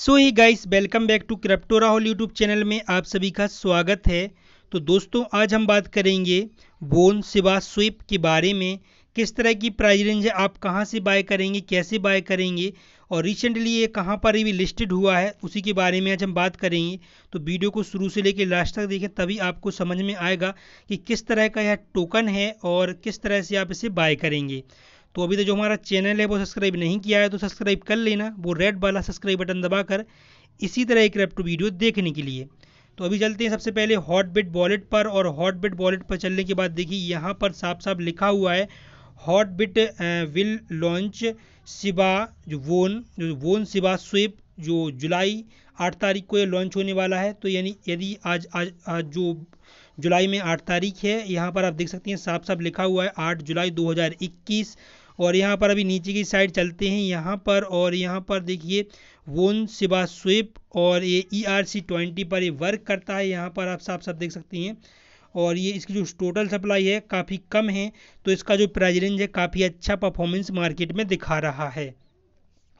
so hi guys welcome back to crypto Rahul YouTube channel में आप सभी का स्वागत है तो दोस्तों आज हम बात करेंगे वोन सिवा स्विप के बारे में किस तरह की प्राइस रेंज है आप कहां से बाय करेंगे कैसे बाय करेंगे और रिसेंटली ये कहां पर भी लिस्टेड हुआ है उसी के बारे में आज हम बात करेंगे तो वीडियो को शुरू से लेकर लास्ट तक देखें तभी आपको समझ में आएगा कि किस तरह का यह टोकन है और किस तरह से आप इसे बाय करेंगे तो अभी तो जो हमारा चैनल है वो सब्सक्राइब नहीं किया है तो सब्सक्राइब कर लेना वो रेड वाला सब्सक्राइब बटन दबाकर इसी तरह एक रेप्टो वीडियो देखने के लिए तो अभी चलते हैं सबसे पहले हॉटबिट वॉलेट पर और हॉटबिट वॉलेट पर चलने के बाद देखिए यहाँ पर साफ साफ लिखा हुआ है हॉटबिट विल लॉन्च सिबा जो वोन जो वोन सिबा स्विप जो जुलाई आठ तारीख को ये लॉन्च होने वाला है तो यानी यदि आज, आज आज जो जुलाई में आठ तारीख है यहाँ पर आप देख सकते हैं साफ साफ लिखा हुआ है आठ जुलाई दो और यहाँ पर अभी नीचे की साइड चलते हैं यहाँ पर और यहाँ पर देखिए वोन सिबा स्विप और ये ई आर सी ट्वेंटी पर ये वर्क करता है यहाँ पर आप साफ साफ देख सकती हैं और ये इसकी जो टोटल सप्लाई है काफ़ी कम है तो इसका जो प्राइज रेंज है काफ़ी अच्छा परफॉर्मेंस मार्केट में दिखा रहा है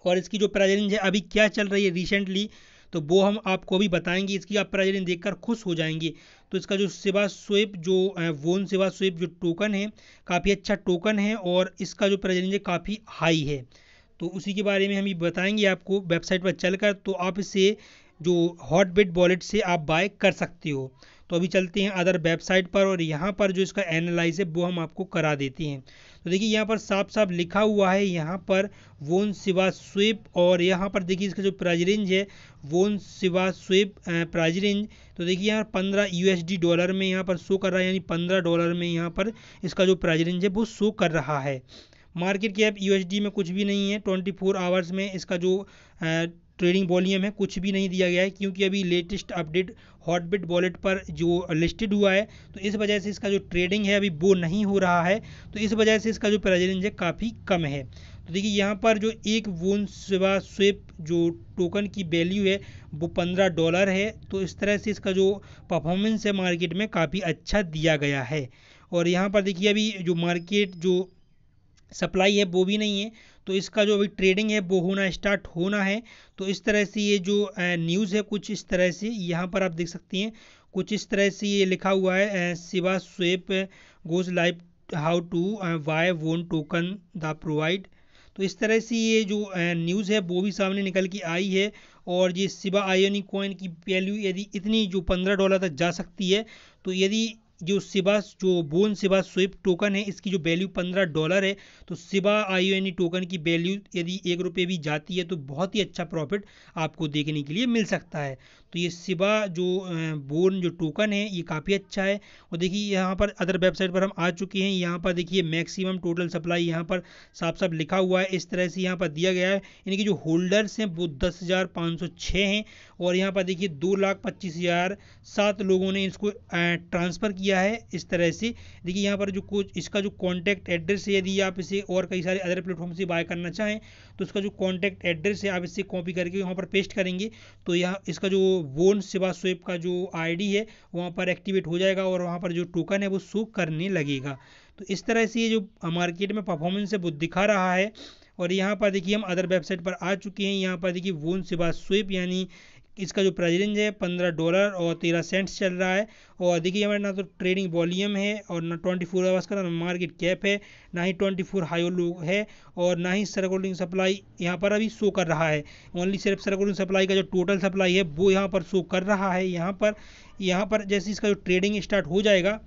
और इसकी जो प्राइज रेंज है अभी क्या चल रही है रिसेंटली तो वो हम आपको भी बताएंगे इसकी आप प्राइजिंग देख देखकर खुश हो जाएंगे तो इसका जो सेवा स्वेप जो वोन सेवा स्वेप जो टोकन है काफ़ी अच्छा टोकन है और इसका जो प्राइजिंग है काफ़ी हाई है तो उसी के बारे में हम ये बताएंगे आपको वेबसाइट पर चलकर तो आप इसे जो हॉट बिट वॉलेट से आप बाय कर सकते हो तो अभी चलते हैं अदर वेबसाइट पर और यहाँ पर जो इसका एनालाइज है वो हम आपको करा देते हैं तो देखिए यहाँ पर साफ साफ लिखा हुआ है यहाँ पर वोन सिवा स्विप और यहाँ पर देखिए इसका जो प्राइज रेंज है वोन सिवा स्विप प्राइज रेंज तो देखिए यहाँ पंद्रह यू डॉलर में यहाँ पर शो कर रहा है यानी पंद्रह डॉलर में यहाँ पर इसका जो प्राइज रेंज है वो शो कर रहा है मार्केट कैप यू में कुछ भी नहीं है 24 आवर्स में इसका जो ट्रेडिंग वॉल्यूम है कुछ भी नहीं दिया गया है क्योंकि अभी लेटेस्ट अपडेट हॉटबिट वॉलेट पर जो लिस्टेड हुआ है तो इस वजह से इसका जो ट्रेडिंग है अभी वो नहीं हो रहा है तो इस वजह से इसका जो प्रेजेंस है काफ़ी कम है तो देखिए यहाँ पर जो एक वोन सेवा स्वेप जो टोकन की वैल्यू है वो पंद्रह डॉलर है तो इस तरह से इसका जो परफॉर्मेंस है मार्केट में काफ़ी अच्छा दिया गया है और यहाँ पर देखिए अभी जो मार्केट जो सप्लाई है वो भी नहीं है तो इसका जो अभी ट्रेडिंग है वो होना स्टार्ट होना है तो इस तरह से ये जो न्यूज़ है कुछ इस तरह से यहाँ पर आप देख सकती हैं कुछ इस तरह से ये लिखा हुआ है Shiba swap goes live how to why one token the provide तो इस तरह से ये जो न्यूज़ है वो भी सामने निकल के आई है और ये सिवा आयोनिक कॉइन की वैल्यू यदि इतनी जो पंद्रह डॉलर तक जा सकती है तो यदि जो सिबा जो बोन सिबा स्विप टोकन है इसकी जो वैल्यू पंद्रह डॉलर है तो सिबा आई e टोकन की वैल्यू यदि एक रुपये भी जाती है तो बहुत ही अच्छा प्रॉफिट आपको देखने के लिए मिल सकता है तो ये सिबा जो बोन जो टोकन है ये काफ़ी अच्छा है और देखिए यहाँ पर अदर वेबसाइट पर हम आ चुके हैं यहाँ पर देखिए मैक्सिमम टोटल सप्लाई यहाँ पर साफ साफ लिखा हुआ है इस तरह से यहाँ पर दिया गया है इनके जो होल्डर्स हैं वो दस हज़ार पाँच सौ छः हैं और यहाँ पर देखिए दो लाख पच्चीस हज़ार सात लोगों ने इसको ट्रांसफ़र किया किया है इस तरह से देखिए यहाँ पर जो कुछ इसका जो कॉन्टैक्ट एड्रेस है यदि आप इसे और कई सारे अदर प्लेटफॉर्म से बाय करना चाहें तो उसका जो कॉन्टैक्ट एड्रेस है आप इसे कॉपी करके वहाँ पर पेस्ट करेंगे तो यहाँ इसका जो वोन सेवा स्वेप का जो आई है वहाँ पर एक्टिवेट हो जाएगा और वहाँ पर जो टोकन है वो शो करने लगेगा तो इस तरह से ये जो मार्केट में परफॉर्मेंस है वो दिखा रहा है और यहाँ पर देखिए हम अदर वेबसाइट पर आ चुके हैं यहाँ पर देखिए वोन सेवा स्वेप यानी इसका जो प्राइस रेंज है पंद्रह डॉलर और तेरह सेंट्स चल रहा है और देखिए हमारे ना तो ट्रेडिंग वॉल्यूम है और ना ट्वेंटी फोर आवर्स का ना मार्केट कैप है ना ही ट्वेंटी फोर हाई लो है और ना ही सर्कुलेटिंग सप्लाई यहाँ पर अभी शो कर रहा है ओनली सिर्फ सर्कुलेटिंग सप्लाई का जो टोटल सप्लाई है वो यहाँ पर शो कर रहा है यहाँ पर यहाँ पर जैसे इसका जो ट्रेडिंग स्टार्ट हो जाएगा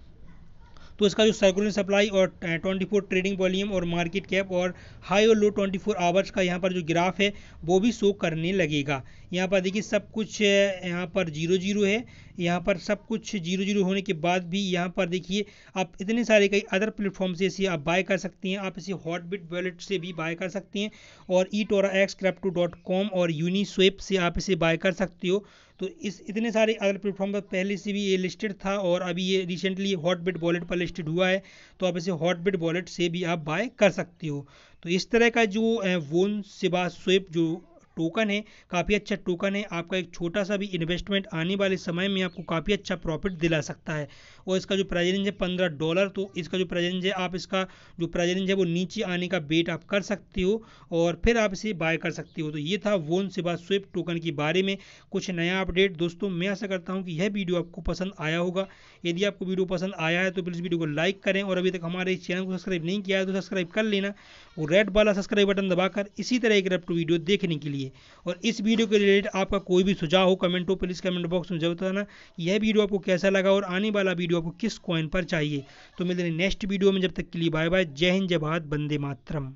तो इसका जो सर्कुलर सप्लाई और 24 ट्रेडिंग वॉल्यूम और मार्केट कैप और हाई और लो 24 आवर्स का यहाँ पर जो ग्राफ है वो भी शो करने लगेगा यहाँ पर देखिए सब कुछ यहाँ पर जीरो जीरो है यहाँ पर सब कुछ जीरो जीरो होने के बाद भी यहाँ पर देखिए आप इतने सारे कई अदर प्लेटफॉर्म से इसे आप बाय कर सकते हैं आप इसे हॉटबिट वॉलेट से भी बाय कर सकते हैं और ई टोरा एक्स क्रैप्टो डॉट कॉम और यूनिस्वेप से आप इसे बाय कर सकते हो तो इस इतने सारे अदर प्लेटफॉर्म पर पहले से भी ये लिस्टेड था और अभी ये रिसेंटली हॉटबिट वॉलेट पर लिस्टेड हुआ है तो आप इसे हॉटबिट वॉलेट से भी आप बाय कर सकते हो तो इस तरह का जो वोन सिबा स्वेप जो टोकन है काफ़ी अच्छा टोकन है आपका एक छोटा सा भी इन्वेस्टमेंट आने वाले समय में आपको काफ़ी अच्छा प्रॉफिट दिला सकता है और इसका जो प्राइज है पंद्रह डॉलर तो इसका जो प्राइज है आप इसका जो प्राइज है वो नीचे आने का वेट आप कर सकते हो और फिर आप इसे बाय कर सकते हो तो ये था वोन बात स्विफ्ट टोकन के बारे में कुछ नया अपडेट दोस्तों मैं ऐसा करता हूँ कि यह वीडियो आपको पसंद आया होगा यदि आपको वीडियो पसंद आया है तो प्लीज़ वीडियो को लाइक करें और अभी तक हमारे इस चैनल को सब्सक्राइब नहीं किया है तो सब्सक्राइब कर लेना वो रेड वाला सब्सक्राइब बटन दबाकर इसी तरह एक रेप्टो वीडियो देखने के लिए चाहिए और इस वीडियो के रिलेटेड आपका कोई भी सुझाव हो कमेंट हो प्लीज़ कमेंट बॉक्स में जरूर बताना यह वीडियो आपको कैसा लगा और आने वाला वीडियो आपको किस कॉइन पर चाहिए तो मिलते हैं नेक्स्ट वीडियो में जब तक के लिए बाय बाय जय हिंद जय भारत बंदे मातरम